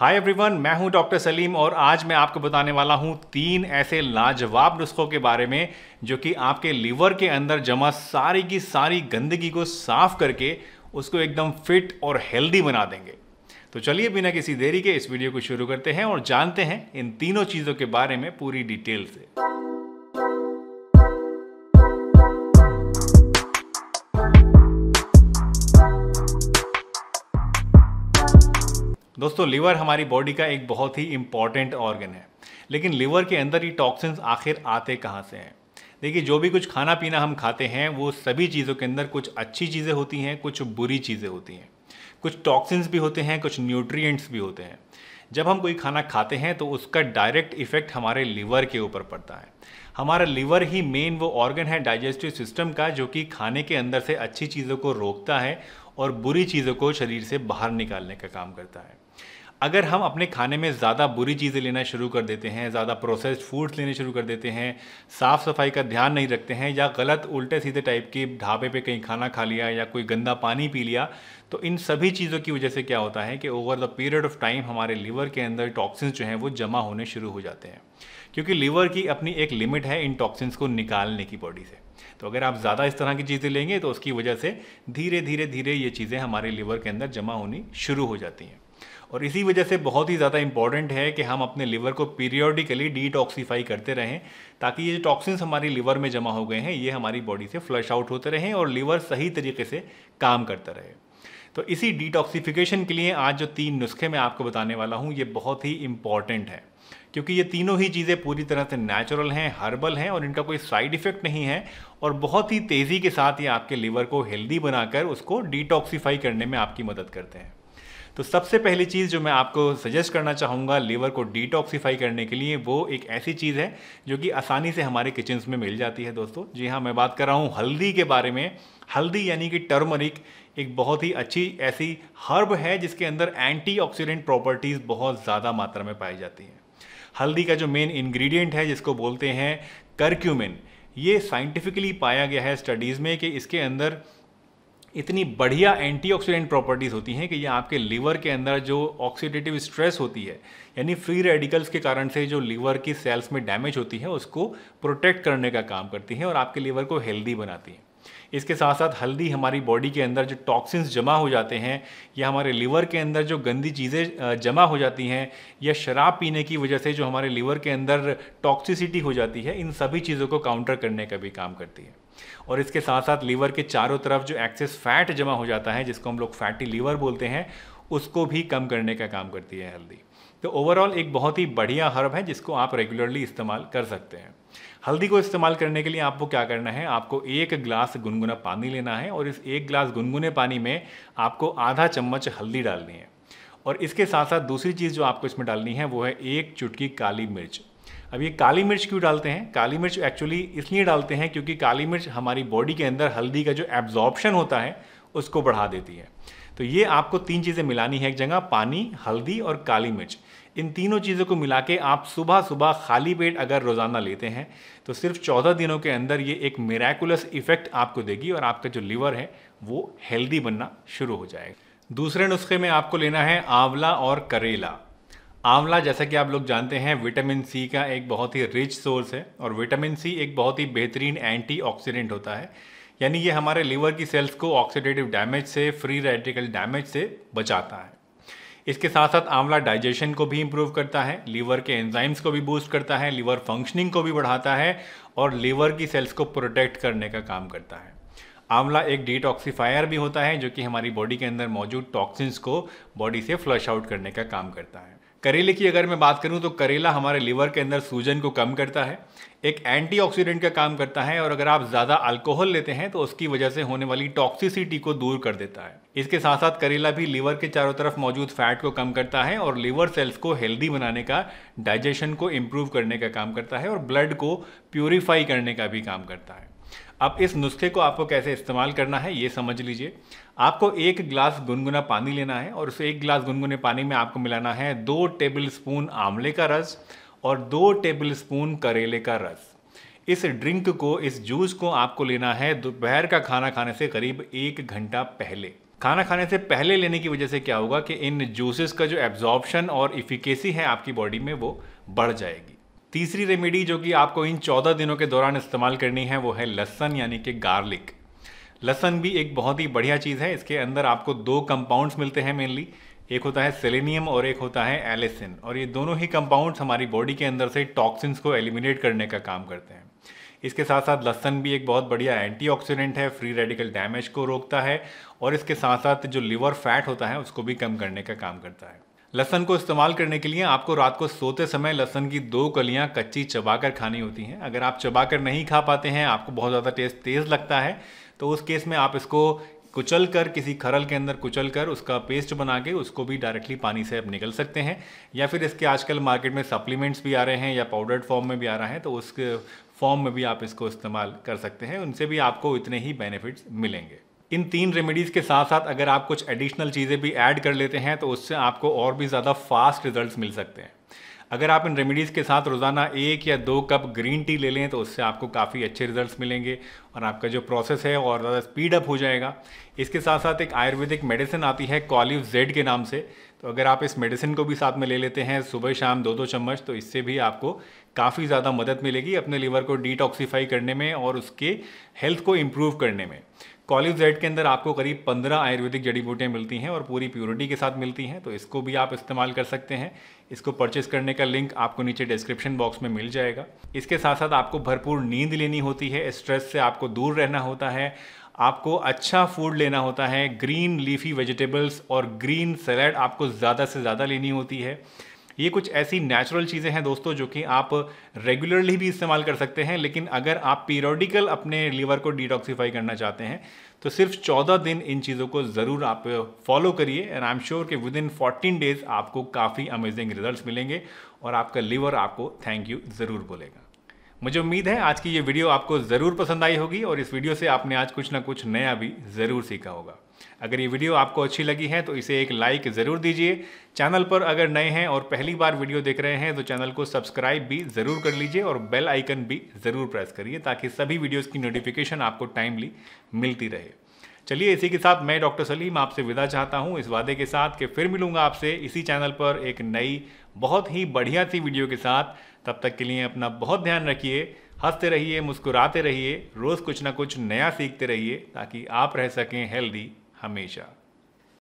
hi everyone मैं हूं doctor Salim और आज मैं आपको बताने वाला हूं तीन ऐसे लाजवाब नुस्खों के बारे में जो कि आपके लीवर के अंदर जमा सारी की सारी गंदगी को साफ करके उसको एकदम फिट और हेल्दी बना देंगे तो चलिए बिना किसी देरी के इस वीडियो को शुरू करते हैं और जानते हैं इन तीनों चीज़ों के बारे में पूरी डिटेल से दोस्तों लीवर हमारी बॉडी का एक बहुत ही इंपॉर्टेंट ऑर्गन है लेकिन लीवर के अंदर ये टॉक्सिन्स आखिर आते कहाँ से हैं देखिए जो भी कुछ खाना पीना हम खाते हैं वो सभी चीज़ों के अंदर कुछ अच्छी चीज़ें होती हैं कुछ बुरी चीज़ें होती हैं कुछ टॉक्सिन्स भी होते हैं कुछ न्यूट्रिएंट्स भी होते हैं जब हम कोई खाना खाते हैं तो उसका डायरेक्ट इफेक्ट हमारे लीवर के ऊपर पड़ता है हमारा लीवर ही मेन वो ऑर्गन है डाइजेस्टिव सिस्टम का जो कि खाने के अंदर से अच्छी चीज़ों को रोकता है और बुरी चीज़ों को शरीर से बाहर निकालने का काम करता है अगर हम अपने खाने में ज़्यादा बुरी चीज़ें लेना शुरू कर देते हैं ज़्यादा प्रोसेस्ड फूड्स लेने शुरू कर देते हैं साफ़ सफाई का ध्यान नहीं रखते हैं या गलत उल्टे सीधे टाइप के ढाबे पे कहीं खाना खा लिया या कोई गंदा पानी पी लिया तो इन सभी चीज़ों की वजह से क्या होता है कि over the period of time हमारे लीवर के अंदर टॉक्सिन्स जो हैं वो जमा होने शुरू हो जाते हैं क्योंकि लीवर की अपनी एक लिमिट है इन टॉक्सिन्स को निकालने की बॉडी से तो अगर आप ज़्यादा इस तरह की चीज़ें लेंगे तो उसकी वजह से धीरे धीरे धीरे ये चीज़ें हमारे लीवर के अंदर जमा होनी शुरू हो जाती हैं और इसी वजह से बहुत ही ज़्यादा इंपॉर्टेंट है कि हम अपने लिवर को पीरियोडिकली डिटॉक्सीफाई करते रहें ताकि ये जो टॉक्सिन्स हमारी लिवर में जमा हो गए हैं ये हमारी बॉडी से फ्लश आउट होते रहें और लीवर सही तरीके से काम करता रहे तो इसी डिटॉक्सिफिकेशन के लिए आज जो तीन नुस्खे मैं आपको बताने वाला हूँ ये बहुत ही इंपॉर्टेंट है क्योंकि ये तीनों ही चीज़ें पूरी तरह से नेचुरल हैं हर्बल हैं और इनका कोई साइड इफ़ेक्ट नहीं है और बहुत ही तेज़ी के साथ ये आपके लीवर को हेल्दी बनाकर उसको डिटॉक्सीफाई करने में आपकी मदद करते हैं तो सबसे पहली चीज़ जो मैं आपको सजेस्ट करना चाहूँगा लीवर को डिटॉक्सीफाई करने के लिए वो एक ऐसी चीज़ है जो कि आसानी से हमारे किचन्स में मिल जाती है दोस्तों जी हाँ मैं बात कर रहा हूँ हल्दी के बारे में हल्दी यानी कि टर्मरिक एक बहुत ही अच्छी ऐसी हर्ब है जिसके अंदर एंटीऑक्सीडेंट प्रॉपर्टीज़ बहुत ज़्यादा मात्रा में पाई जाती हैं हल्दी का जो मेन इंग्रेडिएंट है जिसको बोलते हैं करक्यूमिन ये साइंटिफिकली पाया गया है स्टडीज़ में कि इसके अंदर इतनी बढ़िया एंटीऑक्सीडेंट प्रॉपर्टीज़ होती हैं कि ये आपके लीवर के अंदर जो ऑक्सीडेटिव स्ट्रेस होती है यानी फ्री रेडिकल्स के कारण से जो लीवर की सेल्स में डैमेज होती है उसको प्रोटेक्ट करने का काम करती हैं और आपके लीवर को हेल्दी बनाती हैं इसके साथ साथ हल्दी हमारी बॉडी के अंदर जो टॉक्सिन्स जमा हो जाते हैं या हमारे लीवर के अंदर जो गंदी चीज़ें जमा हो जाती हैं या शराब पीने की वजह से जो हमारे लीवर के अंदर टॉक्सिसिटी हो जाती है इन सभी चीज़ों को काउंटर करने का भी काम करती है और इसके साथ साथ लीवर के चारों तरफ जो एक्सेस फैट जमा हो जाता है जिसको हम लोग फैटी लीवर बोलते हैं उसको भी कम करने का काम करती है हल्दी तो ओवरऑल एक बहुत ही बढ़िया हर्ब है जिसको आप रेगुलरली इस्तेमाल कर सकते हैं हल्दी को इस्तेमाल करने के लिए आपको क्या करना है आपको एक ग्लास गुनगुना पानी लेना है और इस एक ग्लास गुनगुने पानी में आपको आधा चम्मच हल्दी डालनी है और इसके साथ साथ दूसरी चीज़ जो आपको इसमें डालनी है वो है एक चुटकी काली मिर्च अब ये काली मिर्च क्यों डालते हैं काली मिर्च एक्चुअली इसलिए डालते हैं क्योंकि काली मिर्च हमारी बॉडी के अंदर हल्दी का जो एब्जॉर्प्शन होता है उसको बढ़ा देती है तो ये आपको तीन चीज़ें मिलानी है एक जगह पानी हल्दी और काली मिर्च इन तीनों चीज़ों को मिला के आप सुबह सुबह खाली पेट अगर रोज़ाना लेते हैं तो सिर्फ चौदह दिनों के अंदर ये एक मेराकुलस इफेक्ट आपको देगी और आपका जो लीवर है वो हेल्दी बनना शुरू हो जाएगा दूसरे नुस्खे में आपको लेना है आंवला और करेला आंवला जैसा कि आप लोग जानते हैं विटामिन सी का एक बहुत ही रिच सोर्स है और विटामिन सी एक बहुत ही बेहतरीन एंटीऑक्सीडेंट होता है यानी ये हमारे लीवर की सेल्स को ऑक्सीडेटिव डैमेज से फ्री रेडिकल डैमेज से बचाता है इसके साथ साथ आंवला डाइजेशन को भी इम्प्रूव करता है लीवर के एंजाइम्स को भी बूस्ट करता है लीवर फंक्शनिंग को भी बढ़ाता है और लीवर की सेल्स को प्रोटेक्ट करने का काम करता है आंवला एक डिटॉक्सीफायर भी होता है जो कि हमारी बॉडी के अंदर मौजूद टॉक्सिन्स को बॉडी से फ्लश आउट करने का काम करता है करेले की अगर मैं बात करूं तो करेला हमारे लीवर के अंदर सूजन को कम करता है एक एंटीऑक्सीडेंट का काम करता है और अगर आप ज़्यादा अल्कोहल लेते हैं तो उसकी वजह से होने वाली टॉक्सिसिटी को दूर कर देता है इसके साथ साथ करेला भी लीवर के चारों तरफ मौजूद फैट को कम करता है और लीवर सेल्स को हेल्दी बनाने का डाइजेशन को इम्प्रूव करने का काम करता है और ब्लड को प्योरीफाई करने का भी काम करता है अब इस नुस्खे को आपको कैसे इस्तेमाल करना है ये समझ लीजिए आपको एक गिलास गुनगुना पानी लेना है और उस एक गिलास गुनगुने पानी में आपको मिलाना है दो टेबल स्पून आंवले का रस और दो टेबल स्पून करेले का रस इस ड्रिंक को इस जूस को आपको लेना है दोपहर का खाना खाने से करीब एक घंटा पहले खाना खाने से पहले लेने की वजह से क्या होगा कि इन जूसेस का जो एब्जॉर्बशन और इफिकेसी है आपकी बॉडी में वो बढ़ जाएगी तीसरी रेमेडी जो कि आपको इन चौदह दिनों के दौरान इस्तेमाल करनी है वो है लहसन यानी कि गार्लिक लहसन भी एक बहुत ही बढ़िया चीज़ है इसके अंदर आपको दो कंपाउंड्स मिलते हैं मेनली एक होता है सेलेनियम और एक होता है एलिसिन और ये दोनों ही कंपाउंड्स हमारी बॉडी के अंदर से टॉक्सिन्स को एलिमिनेट करने का काम करते हैं इसके साथ साथ लहसन भी एक बहुत बढ़िया एंटीऑक्सीडेंट है फ्री रेडिकल डैमेज को रोकता है और इसके साथ साथ जो लिवर फैट होता है उसको भी कम करने का काम करता है लहसन को इस्तेमाल करने के लिए आपको रात को सोते समय लहसन की दो कलियां कच्ची चबाकर खानी होती हैं अगर आप चबाकर नहीं खा पाते हैं आपको बहुत ज़्यादा टेस्ट तेज़ लगता है तो उस केस में आप इसको कुचल कर किसी खरल के अंदर कुचल कर उसका पेस्ट बना के उसको भी डायरेक्टली पानी से आप निकल सकते हैं या फिर इसके आजकल मार्केट में सप्लीमेंट्स भी आ रहे हैं या पाउडर्ड फॉर्म में भी आ रहा है तो उस फॉर्म में भी आप इसको इस्तेमाल कर सकते हैं उनसे भी आपको इतने ही बेनिफिट्स मिलेंगे इन तीन रेमेडीज़ के साथ साथ अगर आप कुछ एडिशनल चीज़ें भी ऐड कर लेते हैं तो उससे आपको और भी ज़्यादा फास्ट रिजल्ट्स मिल सकते हैं अगर आप इन रेमेडीज़ के साथ रोज़ाना एक या दो कप ग्रीन टी ले लें तो उससे आपको काफ़ी अच्छे रिजल्ट्स मिलेंगे और आपका जो प्रोसेस है और ज़्यादा स्पीड अप हो जाएगा इसके साथ साथ एक आयुर्वेदिक मेडिसिन आती है कॉलिव जेड के नाम से तो अगर आप इस मेडिसिन को भी साथ में ले लेते हैं सुबह शाम दो दो चम्मच तो इससे भी आपको काफ़ी ज़्यादा मदद मिलेगी अपने लीवर को डिटॉक्सीफाई करने में और उसके हेल्थ को इम्प्रूव करने में कॉलिव जेड के अंदर आपको करीब 15 आयुर्वेदिक जड़ी बूटियाँ मिलती हैं और पूरी प्योरिटी के साथ मिलती हैं तो इसको भी आप इस्तेमाल कर सकते हैं इसको परचेस करने का लिंक आपको नीचे डिस्क्रिप्शन बॉक्स में मिल जाएगा इसके साथ साथ आपको भरपूर नींद लेनी होती है स्ट्रेस से आपको दूर रहना होता है आपको अच्छा फूड लेना होता है ग्रीन लीफी वेजिटेबल्स और ग्रीन सैलड आपको ज़्यादा से ज़्यादा लेनी होती है ये कुछ ऐसी नेचुरल चीज़ें हैं दोस्तों जो कि आप रेगुलरली भी इस्तेमाल कर सकते हैं लेकिन अगर आप पीरियडिकल अपने लीवर को डिटॉक्सीफाई करना चाहते हैं तो सिर्फ 14 दिन इन चीज़ों को ज़रूर आप फॉलो करिए एंड आई एम श्योर कि विद इन फोर्टीन डेज आपको काफ़ी अमेजिंग रिजल्ट मिलेंगे और आपका लीवर आपको थैंक यू ज़रूर बोलेगा मुझे उम्मीद है आज की ये वीडियो आपको ज़रूर पसंद आई होगी और इस वीडियो से आपने आज कुछ ना कुछ नया भी ज़रूर सीखा होगा अगर ये वीडियो आपको अच्छी लगी है तो इसे एक लाइक ज़रूर दीजिए चैनल पर अगर नए हैं और पहली बार वीडियो देख रहे हैं तो चैनल को सब्सक्राइब भी ज़रूर कर लीजिए और बेल आइकन भी ज़रूर प्रेस करिए ताकि सभी वीडियोज़ की नोटिफिकेशन आपको टाइमली मिलती रहे चलिए इसी के साथ मैं डॉक्टर सलीम आपसे विदा चाहता हूँ इस वादे के साथ कि फिर मिलूंगा आपसे इसी चैनल पर एक नई बहुत ही बढ़िया सी वीडियो के साथ तब तक के लिए अपना बहुत ध्यान रखिए हंसते रहिए मुस्कुराते रहिए रोज़ कुछ ना कुछ नया सीखते रहिए ताकि आप रह सकें हेल्दी हमेशा